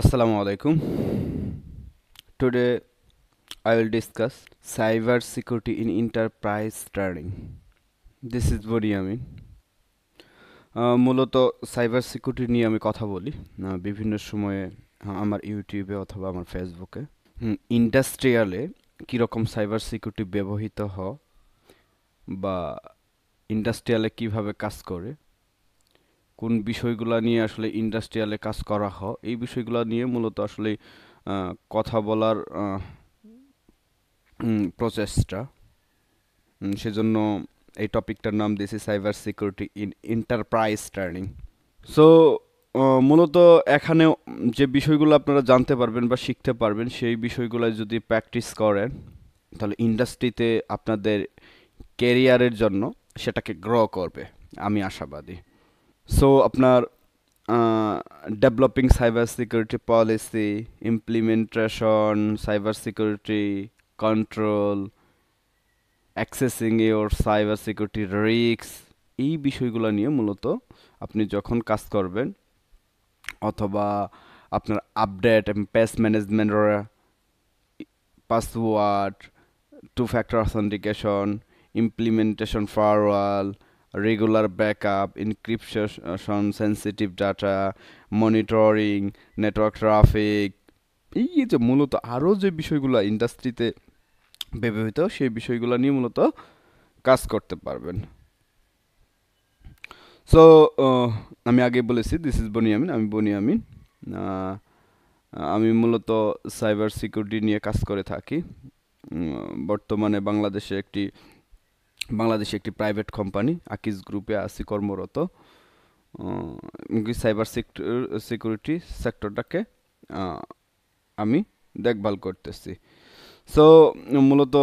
আসসালামু আলাইকুম today I will discuss cyber security in enterprise trading this is body আমি মূলত সাইবার সিকিউরিটি নিয়ে আমি কথা বলি বিভিন্ন সময়ে আমার ইউটিউবে অথবা আমার ফেসবুকে ইন্ডাস্ট্রিয়ালে কীরকম সাইবার সিকিউরিটি ব্যবহৃত হ বা ইন্ডাস্ট্রিয়ালে কিভাবে কাজ করে কোন বিষয়গুলো নিয়ে আসলে ইন্ডাস্ট্রিয়ালে কাজ করা হয় এই বিষয়গুলো নিয়ে মূলত আসলে কথা বলার প্রচেষ্টা সেজন্য এই টপিকটার নাম দিয়েছি cyber security in enterprise turning so মূলত এখানে যে বিষয়গুলো আপনারা জানতে পারবেন বা শিখতে পারবেন সেই বিষয়গুলো যদি প্র্যাকটিস করেন তাহলে ইন্ডাস্ট্রিতে আপনাদের কেরিয়ারের জন্য সেটাকে গ্র করবে আমি আশাবাদী সো আপনার developing cyber security policy implementation cyber security control accessing your cyber security risks এই বিষয়গুলো নিয়ে মূলত আপনি যখন কাজ করবেন অথবা আপনার আপডেট এবং patch management password two factor authentication implementation firewall back up encryption sensitive data monitoring network traffic এই যে মূলত আরও যে বিষয়গুলো ইন্ডাস্ট্রিতে ব্যবহৃত সেই বিষয়গুলো নিয়ে মূলত কাজ করতে পারবেন সো আমি আগে বলেছি দিস ইজ বনিয়ামিন আমি বনিয়ামিন আমি মূলত সাইবার সিকিউরিটি নিয়ে কাজ করে থাকি বর্তমানে বাংলাদেশে একটি বাংলাদেশে একটি প্রাইভেট কোম্পানি আকিজ গ্রুপে আছি কর্মরত সাইবার সিকিউরিটি সেক্টরটাকে আমি দেখভাল করতেছি সো মূলত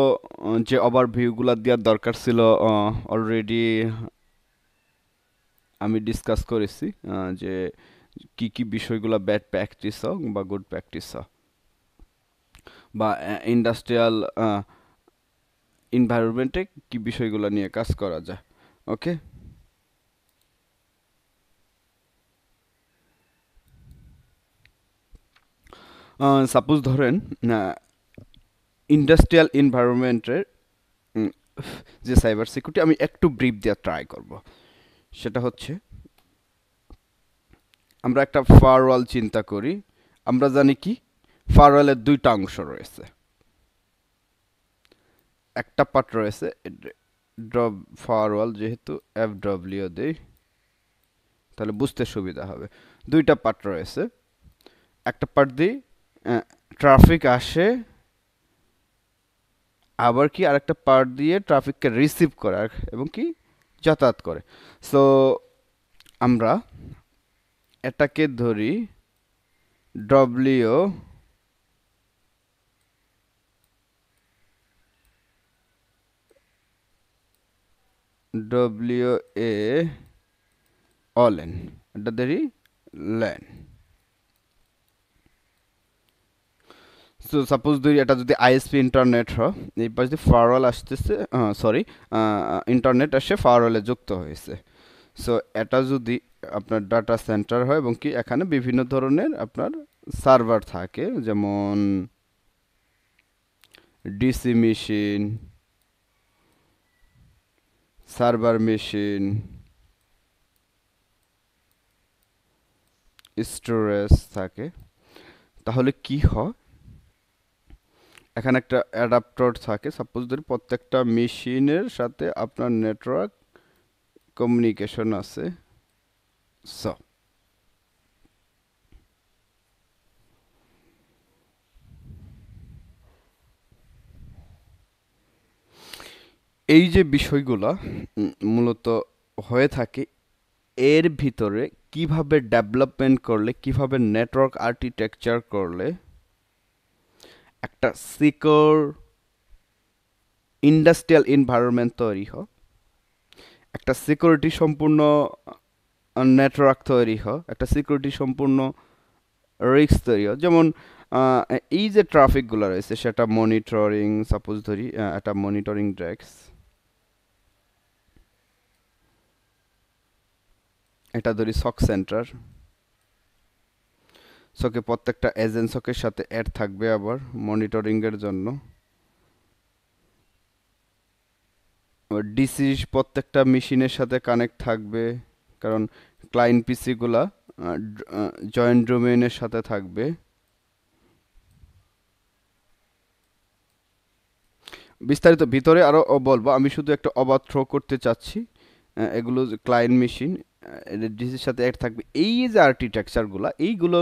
যে ভিউগুলা দেওয়ার দরকার ছিল অলরেডি আমি ডিসকাস করেছি যে কি কি বিষয়গুলো ব্যাড প্র্যাকটিস হোক বা গুড প্র্যাকটিস হোক বা ইন্ডাস্ট্রিয়াল এনভায়রনমেন্টে কি বিষয়গুলো নিয়ে কাজ করা যায় ওকে সাপোজ ধরেন ইন্ডাস্ট্রিয়াল এনভায়রনমেন্টের যে সাইবার সিকিউরিটি আমি একটু ব্রিফ দেওয়া ট্রাই করব সেটা হচ্ছে আমরা একটা ফারওয়াল চিন্তা করি আমরা জানি কি ফারওয়ালের দুইটা অংশ রয়েছে একটা পার্ট রয়েছে ড্রপ ফারওয়াল যেহেতু এফ ডব্লিউ দেই তাহলে বুঝতে সুবিধা হবে দুইটা পার্ট রয়েছে একটা পার্ট দিই ট্রাফিক আসে আবার কি আরেকটা পার্ট দিয়ে ট্রাফিককে রিসিভ করার এবং কি যাতায়াত করে সো আমরা এটাকে ধরি W W W A Olen দেরি len সো সাপোজ দুই এটা যদি আইএসপি ইন্টারনেট হয় এই পাশ দিয়ে ফারওয়াল আসতেছে সরি ইন্টারনেট আসে ফারওয়ালে যুক্ত হয়েছে সো এটা যদি আপনার ডাটা সেন্টার হয় এবং কি এখানে বিভিন্ন ধরনের আপনার সার্ভার থাকে যেমন DC machine server machine storage থাকে তাহলে কি হয় এখানে একটা অ্যাডাপ্টর থাকে সাপোজ ধরি প্রত্যেকটা মেশিনের সাথে আপনার নেটওয়ার্ক কমিউনিকেশন আছে সো এই যে বিষয়গুলো মূলত হয়ে থাকে এর ভিতরে কিভাবে ডেভেলপমেন্ট করলে কিভাবে নেটওয়ার্ক আর্কিটেকচার করলে একটা সিকিউর ইন্ডাস্ট্রিয়াল এনভায়রনমেন্ট তৈরি হয় একটা সিকিউরিটি সম্পূর্ণ নেটওয়ার্ক তৈরি হয় একটা সিকিউরিটি সম্পূর্ণ রিস্ক তৈরি হয় যেমন এই যে ট্রাফিকগুলো রয়েছে সেটা মনিটরিং সাপোজ ধরি একটা মনিটরিং ড্রেক্স এটা ধরি সক সেন্টার সকে প্রত্যেকটা এজেন্ট সকের সাথে অ্যাড থাকবে আবার মনিটরিংয়ের জন্য ডিসি প্রত্যেকটা মেশিনের সাথে কানেক্ট থাকবে কারণ ক্লায়েন্ট পিসিগুলা জয়েন্ট ডোমেনের সাথে থাকবে বিস্তারিত ভিতরে আরও বলবো আমি শুধু একটা অবাধ থ্রো করতে চাচ্ছি এগুলো ক্লায়েন্ট মেশিন ডিসির সাথে অ্যাড থাকবে এই যে আর্কিটেকচারগুলো এইগুলো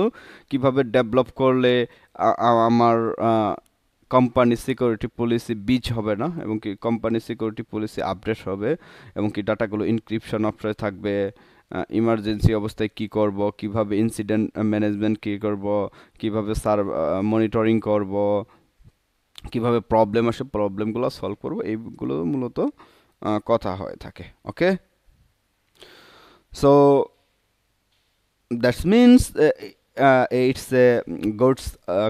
কিভাবে ডেভেলপ করলে আমার কোম্পানি সিকিউরিটি পলিসি বিচ হবে না এবং কি কোম্পানি সিকিউরিটি পলিসি আপডেট হবে এবং কি ডাটাগুলো ইনক্রিপশন অপশনে থাকবে ইমার্জেন্সি অবস্থায় কি করব কিভাবে ইনসিডেন্ট ম্যানেজমেন্ট কী করব কিভাবে সার মনিটরিং করব কিভাবে প্রবলেম আসে প্রবলেমগুলো সলভ করব এইগুলো মূলত কথা হয়ে থাকে okay so that means uh, uh, it's a goats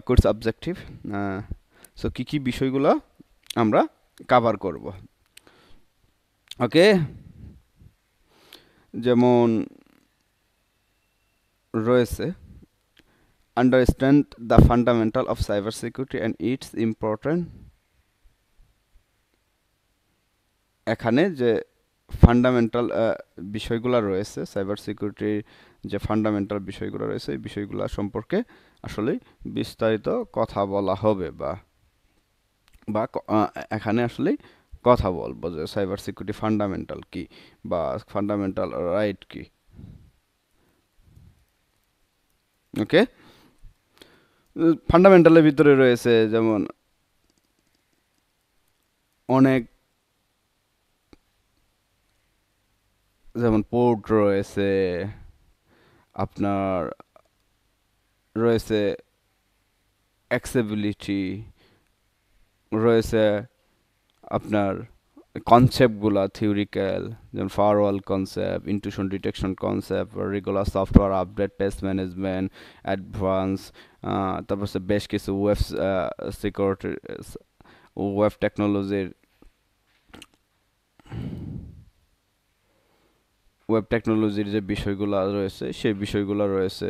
course objective so কী কী বিষয়গুলো আমরা কাভার করব ওকে যেমন রয়েছে understand the fundamental of cyber security and it's important এখানে যে ফান্ডামেন্টাল বিষয়গুলো রয়েছে সাইবার সিকিউরিটির যে ফান্ডামেন্টাল বিষয়গুলো রয়েছে এই বিষয়গুলো সম্পর্কে আসলে বিস্তারিত কথা বলা হবে বা বা এখানে আসলে কথা বলবো যে সাইবার সিকিউরিটি ফান্ডামেন্টাল কি বা ফান্ডামেন্টাল রাইট কি ওকে ফান্ডামেন্টালের ভিতরে রয়েছে যেমন অনেক যেমন পোর্ট রয়েছে আপনার রয়েছে অ্যাক্সেবিলিটি রয়েছে আপনার কনসেপ্টগুলা থিওরিক্যাল যেমন firewall concept intrusion detection concept regular software update patch management advance তারপর বেশ কিছু ওয়েব সিকিউরিটি ওয়েব টেকনোলজির ওয়েব টেকনোলজির যে বিষয়গুলো রয়েছে সেই বিষয়গুলো রয়েছে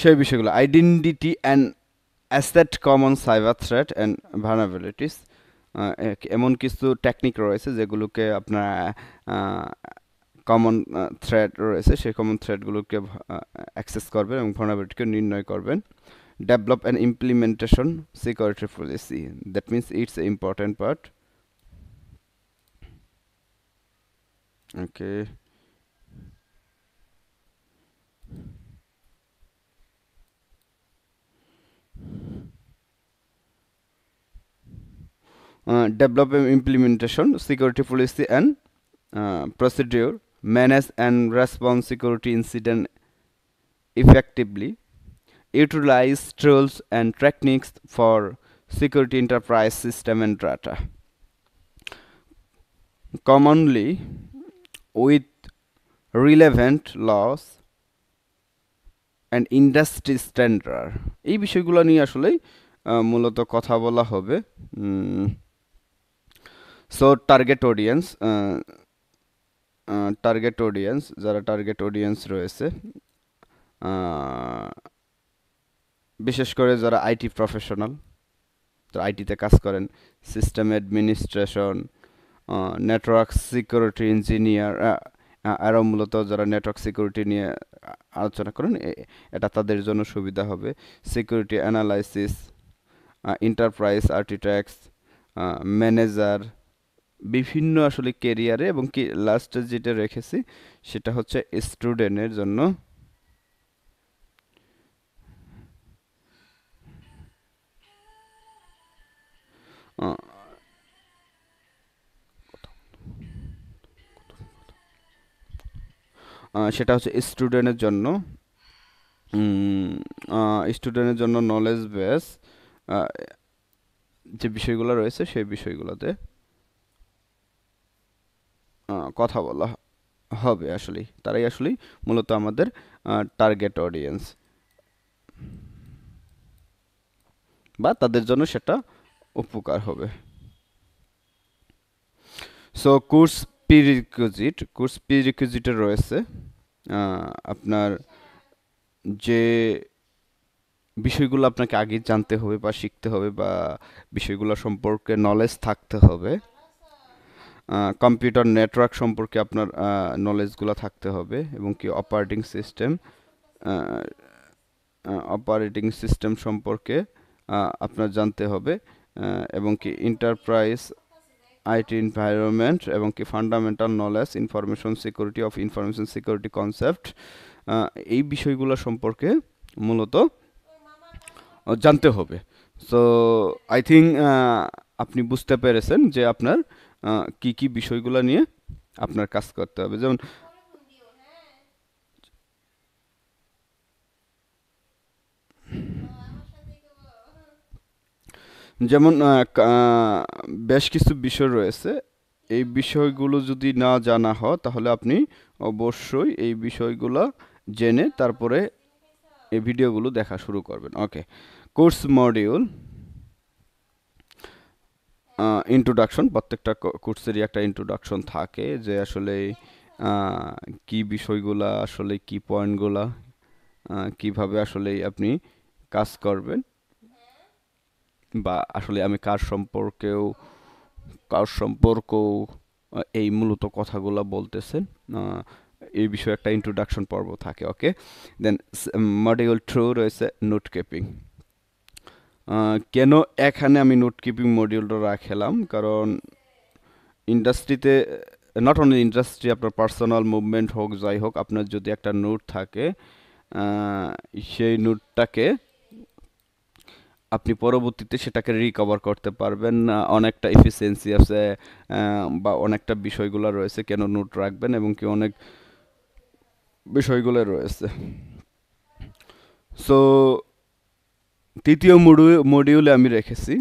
সেই বিষয়গুলো identity and asset common cyber threat and vulnerabilities এমন কিছু টেকনিক রয়েছে যেগুলোকে আপনার কমন থ্রেড রয়েছে সেই কমন থ্রেডগুলোকে অ্যাক্সেস করবেন এবং ভার্নাবিলিটিকে নির্ণয় করবেন develop an implementation security policy that means it's an important part okay uh, develop an implementation security policy and uh, procedure manage and respond security incident effectively utilize tools and techniques for security enterprise system and data. Commonly, with relevant laws and industry standard এই বিষয়গুলো নিয়ে আসলে মূলত কথা বলা হবে so target audience target audience যারা target audience রয়েছে বিশেষ করে যারা আইটি প্রফেশনাল তারা আইটিতে কাজ করেন system administration network security engineer আরও মূলত যারা নেটওয়ার্ক সিকিউরিটি নিয়ে আলোচনা করেন এটা তাদের জন্য সুবিধা হবে security analysis enterprise architects manager বিভিন্ন আসলে কেরিয়ারে এবং কি লাস্টে যেটা রেখেছি সেটা হচ্ছে স্টুডেন্টের জন্য সেটা হচ্ছে স্টুডেন্টের জন্য স্টুডেন্টের জন্য নলেজ বেস যে বিষয়গুলো রয়েছে সেই বিষয়গুলোতে কথা বলা হবে আসলেই তারাই আসলেই মূলত আমাদের টার্গেট অডিয়েন্স বা তাদের জন্য সেটা উপকার হবে সো কোর্স প্রিরিকুইজিট কোর্স প্রিরিকুইজিটে রয়েছে আপনার যে বিষয়গুলো আপনাকে আগে জানতে হবে বা শিখতে হবে বা বিষয়গুলো সম্পর্কে নলেজ থাকতে হবে কম্পিউটার নেটওয়ার্ক সম্পর্কে আপনার নলেজগুলো থাকতে হবে এবং কি অপারেটিং সিস্টেম অপারেটিং সিস্টেম সম্পর্কে আপনার জানতে হবে এবং কি ইন্টারপ্রাইজ আইটি এনভায়রনমেন্ট এবং কি fundamental knowledge information security of information security concept এই বিষয়গুলো সম্পর্কে মূলত জানতে হবে সো আই থিঙ্ক আপনি বুঝতে পেরেছেন যে আপনার কি কি বিষয়গুলো নিয়ে আপনার কাজ করতে হবে যেমন যেমন বেশ কিছু বিষয় রয়েছে এই বিষয়গুলো যদি না জানা হয় তাহলে আপনি অবশ্যই এই বিষয়গুলো জেনে তারপরে এই ভিডিওগুলো দেখা শুরু করবেন ওকে কোর্স মডিউল ইন্ট্রোডাকশন প্রত্যেকটা কোর্সেরই একটা ইন্ট্রোডাকশন থাকে যে আসলে কি বিষয়গুলা আসলে কি পয়েন্টগুলা কিভাবে আসলে আপনি কাজ করবেন বা আসলে আমি কার সম্পর্কেও কার সম্পর্কেও এই মূলত কথাগুলো বলতেছেন এই বিষয়ে একটা ইন্ট্রোডাকশন পর্ব থাকে ওকে দেন মডিউল থ্রু রয়েছে নোট কিপিং কেন এখানে আমি নোট কিপিং মডিউলটা রাখলাম কারণ ইন্ডাস্ট্রিতে নট অনলি ইন্ডাস্ট্রি আপনার পার্সোনাল মুভমেন্ট হোক যাই হোক আপনার যদি একটা নোট থাকে সেই নোটটাকে আপনি পরবর্তীতে সেটাকে রিকভার করতে পারবেন অনেকটা এফিসিয়েন্সি আছে বা অনেকটা বিষয়গুলো রয়েছে কেন নোট রাখবেন এবং কি অনেক বিষয়গুলো রয়েছে সো তৃতীয় মডিউলে আমি রেখেছি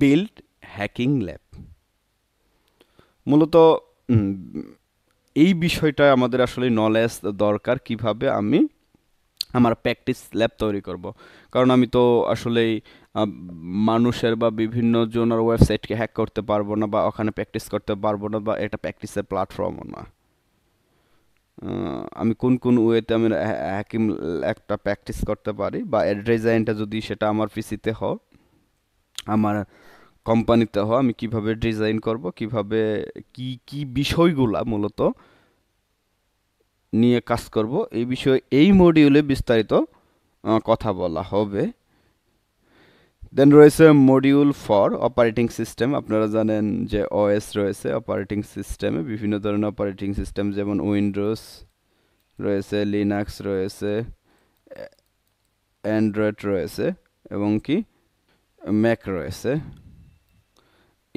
বিল্ড হ্যাকিং ল্যাব মূলত এই বিষয়টা আমাদের আসলে নলেজ দরকার কিভাবে আমি আমার প্র্যাকটিস ল্যাব তৈরি করব। কারণ আমি তো আসলেই মানুষের বা বিভিন্ন জনের ওয়েবসাইটকে হ্যাক করতে পারবো না বা ওখানে প্র্যাকটিস করতে পারবো না বা এটা প্র্যাকটিসের প্ল্যাটফর্মও না আমি কোন কোন ওয়েতে আমি হ্যাকিং একটা প্র্যাকটিস করতে পারি বা ডিজাইনটা যদি সেটা আমার পিসিতে হয় আমার কোম্পানিতে হয় আমি কিভাবে ডিজাইন করব কিভাবে কি কি বিষয়গুলা মূলত নিয়ে কাজ করব এই বিষয়ে এই মডিউলে বিস্তারিত কথা বলা হবে দেন রয়েছে মডিউল ফর অপারেটিং সিস্টেম আপনারা জানেন যে ওএস রয়েছে অপারেটিং সিস্টেমে বিভিন্ন ধরনের অপারেটিং সিস্টেম যেমন উইন্ডোজ রয়েছে লিনাক্স রয়েছে অ্যান্ড্রয়েড রয়েছে এবং কি ম্যাক রয়েছে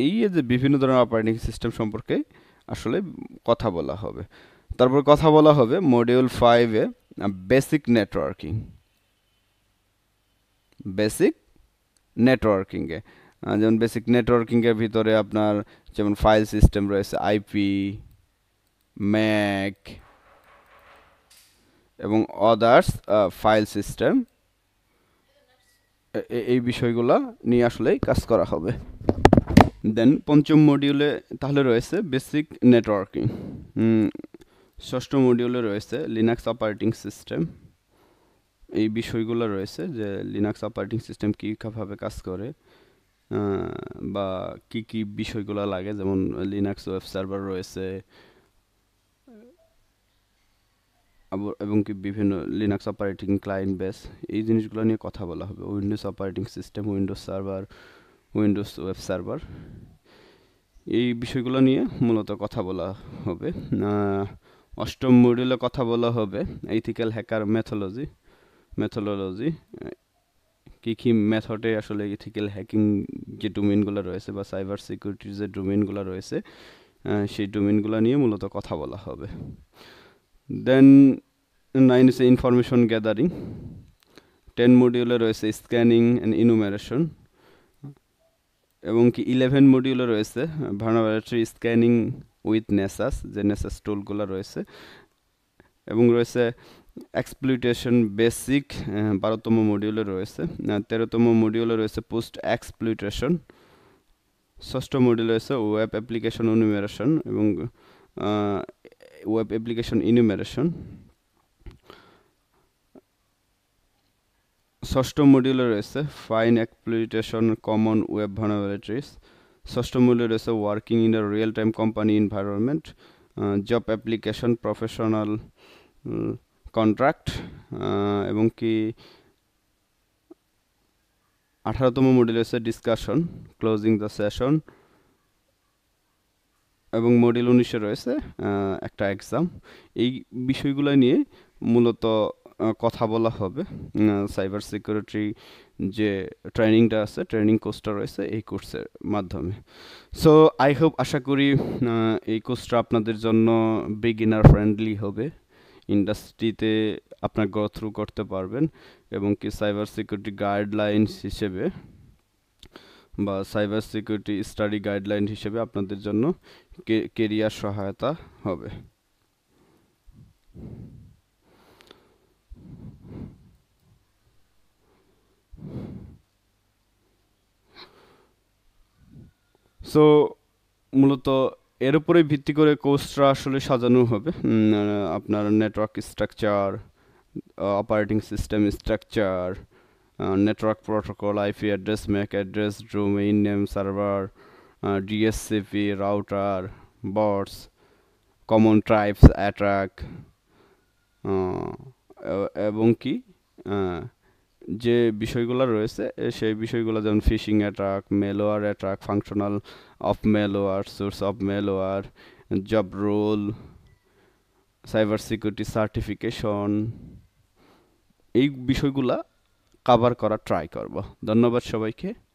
এই যে বিভিন্ন ধরনের অপারেটিং সিস্টেম সম্পর্কে আসলে কথা বলা হবে তারপর কথা বলা হবে মডিউল ফাইভে বেসিক নেটওয়ার্কিং বেসিক নেটওয়ার্কিংয়ে যেমন বেসিক নেটওয়ার্কিংয়ের ভিতরে আপনার যেমন ফাইল সিস্টেম রয়েছে আইপি ম্যাক এবং আদার্স ফাইল সিস্টেম এই বিষয়গুলো নিয়ে আসলেই কাজ করা হবে দেন পঞ্চম মডিউলে তাহলে রয়েছে বেসিক নেটওয়ার্কিং ষষ্ঠ মডিউলে রয়েছে লিনাক্স অপারেটিং সিস্টেম এই বিষয়গুলো রয়েছে যে লিনাক্স অপারেটিং সিস্টেম কী কীভাবে কাজ করে বা কি কি বিষয়গুলো লাগে যেমন লিনাক্স ওয়েব সার্ভার রয়েছে এবং কি বিভিন্ন লিনাক্স অপারেটিং ক্লায়েন্ট বেস এই জিনিসগুলো নিয়ে কথা বলা হবে Windows operating system Windows server Windows web server এই বিষয়গুলো নিয়ে মূলত কথা বলা হবে অষ্টম মডিউলে কথা বলা হবে ইথিক্যাল হ্যাকার মেথোলজি মেথোলজি কী কী মেথডে আসলে ইথিক্যাল হ্যাকিং যে ডোমেনগুলো রয়েছে বা সাইবার সিকিউরিটির যে ডোমেনগুলো রয়েছে সেই ডোমেনগুলো নিয়ে মূলত কথা বলা হবে দেন নাইন হচ্ছে ইনফরমেশন গ্যাদারিং টেন মডিউলে রয়েছে স্ক্যানিং অ্যান্ড ইনুমারেশন এবং কি ইলেভেন মডিউলে রয়েছে ভার্নাভারেটরি স্ক্যানিং উইথ নেসাস যে নেসাস টুলগুলো রয়েছে এবং রয়েছে এক্সপ্লুটেশন বেসিক বারোতম মডিউলে রয়েছে তেরোতম মডিউলে রয়েছে পোস্ট এক্সপ্লুটেশন ষষ্ঠ মডিউলে রয়েছে ওয়েব অ্যাপ্লিকেশন ইনুমেরেশন এবং ওয়েব অ্যাপ্লিকেশন ইনুমেরেশন ষষ্ঠ মডিউলে রয়েছে fine exploitation common web vulnerabilities ষষ্ঠ মূল্যে রয়েছে working in a real time company environment job application professional contract এবং কি আঠারোতম মডিউল হচ্ছে ডিসকাশন ক্লোজিং দ্য সেশন এবং মডিউল উনিশে রয়েছে একটা এক্সাম এই বিষয়গুলো নিয়ে মূলত কথা বলা হবে সাইবার সিকিউরিটি যে ট্রেনিংটা আছে ট্রেনিং কোর্সটা রয়েছে এই কোর্সের মাধ্যমে সো আই হোপ আশা করি এই কোর্সটা আপনাদের জন্য বিগিনার ফ্রেন্ডলি হবে ইন্ডাস্ট্রিতে আপনার গ্রো থ্রু করতে পারবেন এবং কি সাইবার সিকিউরিটি গাইডলাইনস হিসেবে বা সাইবার সিকিউরিটি স্টাডি গাইডলাইন হিসেবে আপনাদের জন্য কেরিয়ার সহায়তা হবে সো মূলত এর উপরে ভিত্তি করে কোর্সটা আসলে সাজানো হবে আপনার network structure operating system structure network protocol IP address MAC address domain name server DSCP router bots common tribes attack এবং কি যে বিষয়গুলো রয়েছে সেই বিষয়গুলো যেমন phishing attack malware attack functional of malware source of malware job role cyber security certification এই বিষয়গুলো কাভার করা ট্রাই করব ধন্যবাদ সবাইকে